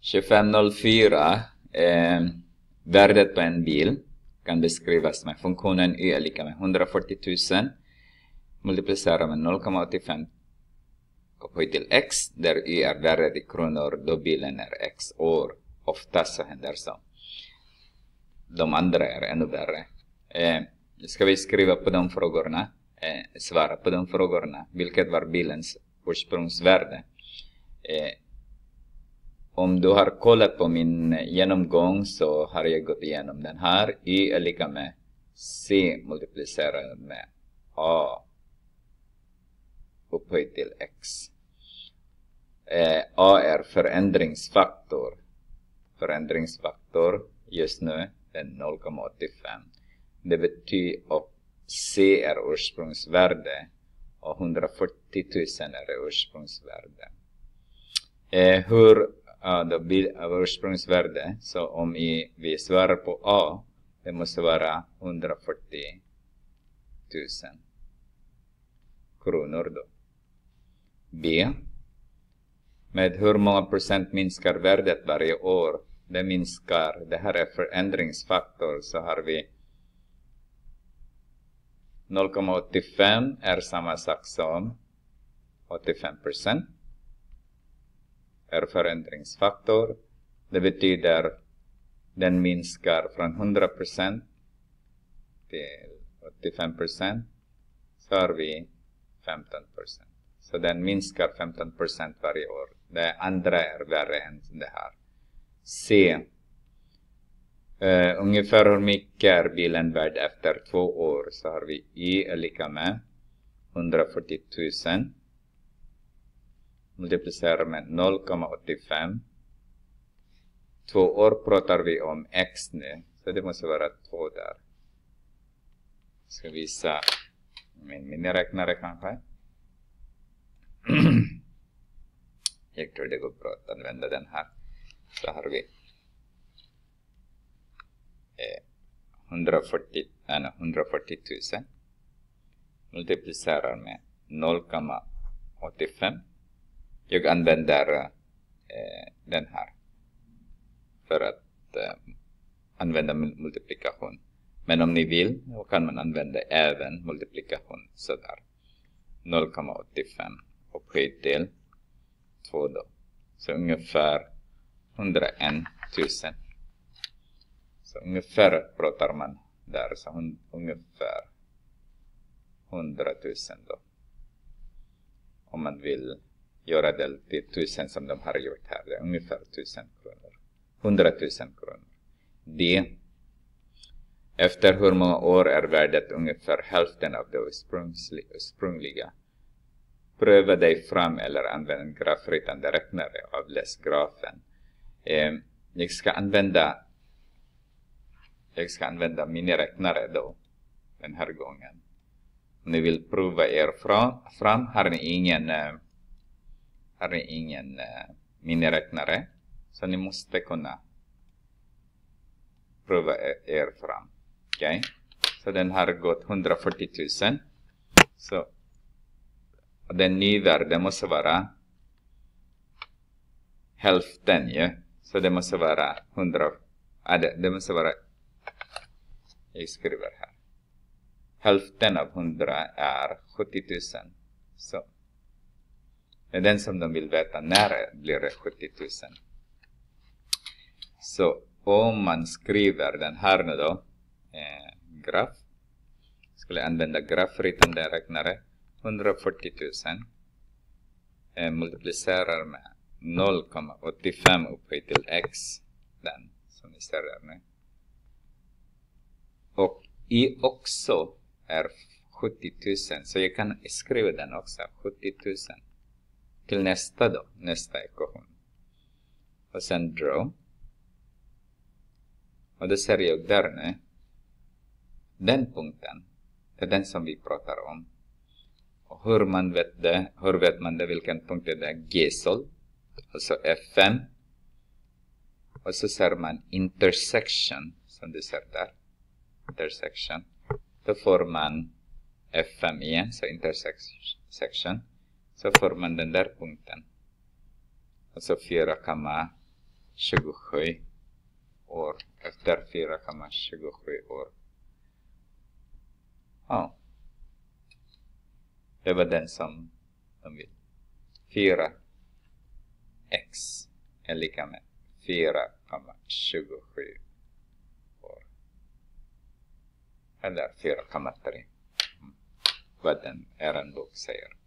2504, eh, värdet på en bil kan beskrivas med funktionen Y är lika med 140 000 multiplicera med 0,85 upphöjt till X där Y är värdet i kronor då bilen är X år. Oftast så händer så. De andra är ännu värre. Eh, ska vi skriva på de frågorna? Eh, svara på de frågorna. Vilket var bilens ursprungsvärde? Eh, om du har kollat på min genomgång så har jag gått igenom den här. Y är lika med C multiplicerat med A upphöjt till X. Eh, A är förändringsfaktor. Förändringsfaktor just nu är 0,85. Det betyder att C är ursprungsvärde och 140 000 är ursprungsvärde. Eh, hur då blir ursprungsvärde, så om vi, vi svarar på A, det måste vara 140 000 kronor då. B. Med hur många procent minskar värdet varje år? Det minskar, det här är förändringsfaktor, så har vi 0,85 är samma sak som 85 procent är förändringsfaktor. Det betyder den minskar från 100 till 85 Så har vi 15 Så den minskar 15 varje år. Det andra är värre än det här. C. Uh, ungefär hur mycket är bilen värd efter två år? Så har vi Y är lika med 140 000 multiplicerar med 0,85. Två år pratar vi om x nu, så det måste vara två där. Jag ska visa min miniräknare kanske. Jag tror det går bra att använda den här. Så har vi 140, 140 000 multiplicerar med 0,85 jag använder eh, den här för att eh, använda multiplikation. Men om ni vill kan man använda även multiplikation sådär. 0,85 upphöjt till 2 då. Så ungefär 101 000. Så ungefär pratar man där, så hon, ungefär 100 000 då. Om man vill göra det till tusen som de har gjort här. Det är ungefär tusen kronor. Hundratusen kronor. Det efter hur många år är värdet ungefär hälften av det ursprungliga. Pröva dig fram eller använd en grafritande räknare. Avläs grafen. Eh, jag ska använda jag ska använda miniräknare då den här gången. Om ni vill prova er fram, fram har ni ingen eh, här är ingen eh, miniräknare. Så ni måste kunna prova er fram. Okej? Okay? Så den har gått 140 000. Så den värden måste vara hälften ju. Ja? Så det måste vara 100, äh, det, det måste vara, jag skriver här. Hälften av 100 är 70 000. Så det är den som de vill veta. När blir det 70 000? Så om man skriver den här nu då, eh, graf. Skulle använda grafritande räknare. 140 000 eh, multiplicerar med 0,85 upphöjt till x. Den som ni ser där nu. Och i också är 70 000. Så jag kan skriva den också. 70 000 till nästa då, nästa ekvation. Och sen draw. Och då ser jag där nu, den punkten, det är den som vi pratar om. Och hur, man vet det, hur vet man det, vilken punkt det är? Gesol, alltså F5. Och så ser man intersection, som du ser där. Intersection. Då får man F5 igen, så intersection så får man den där punkten. Alltså 4,27 år efter 4,27 år. Ja. Det var den som de vill. 4x är lika med 4,27 år. Eller 4,3. Mm. Vad den är en bok säger.